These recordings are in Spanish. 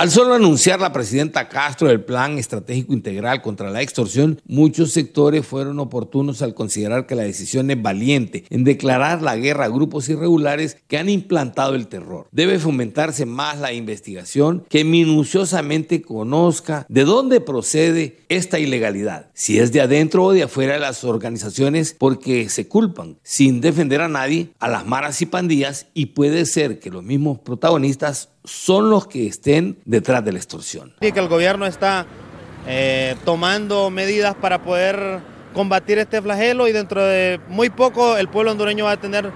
Al solo anunciar la presidenta Castro el plan estratégico integral contra la extorsión, muchos sectores fueron oportunos al considerar que la decisión es valiente en declarar la guerra a grupos irregulares que han implantado el terror. Debe fomentarse más la investigación que minuciosamente conozca de dónde procede esta ilegalidad, si es de adentro o de afuera de las organizaciones, porque se culpan, sin defender a nadie, a las maras y pandillas y puede ser que los mismos protagonistas son los que estén detrás de la extorsión. que el gobierno está eh, tomando medidas para poder combatir este flagelo y dentro de muy poco el pueblo hondureño va a tener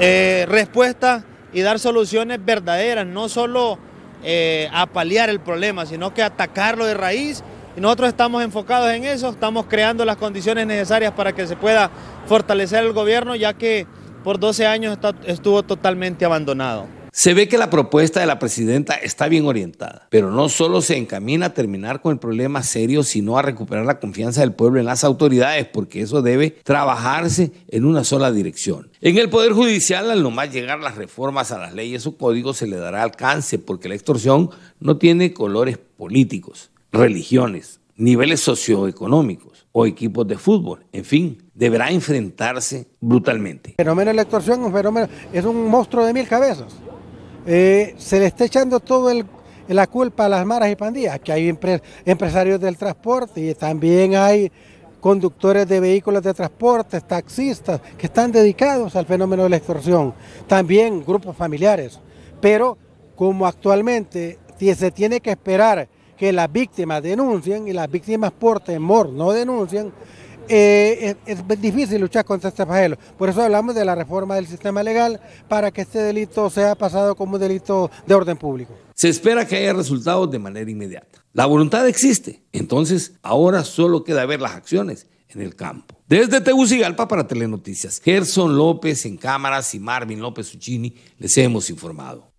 eh, respuesta y dar soluciones verdaderas, no solo eh, a paliar el problema, sino que atacarlo de raíz. Y nosotros estamos enfocados en eso, estamos creando las condiciones necesarias para que se pueda fortalecer el gobierno, ya que por 12 años estuvo totalmente abandonado. Se ve que la propuesta de la presidenta está bien orientada, pero no solo se encamina a terminar con el problema serio, sino a recuperar la confianza del pueblo en las autoridades, porque eso debe trabajarse en una sola dirección. En el Poder Judicial, al nomás llegar las reformas a las leyes o códigos, se le dará alcance, porque la extorsión no tiene colores políticos, religiones, niveles socioeconómicos o equipos de fútbol. En fin, deberá enfrentarse brutalmente. fenómeno de la extorsión fenómeno, es un monstruo de mil cabezas. Eh, se le está echando todo la culpa a las maras y pandillas, que hay empresarios del transporte y también hay conductores de vehículos de transporte, taxistas, que están dedicados al fenómeno de la extorsión, también grupos familiares. Pero como actualmente se tiene que esperar que las víctimas denuncien y las víctimas por temor no denuncian, eh, es, difícil luchar contra este flagelo. Por eso hablamos de la reforma del sistema legal para que este delito sea pasado como un delito de orden público. Se espera que haya resultados de manera inmediata. La voluntad existe, entonces ahora solo queda ver las acciones en el campo. Desde Tegucigalpa para Telenoticias, Gerson López en cámaras y Marvin López Uchini les hemos informado.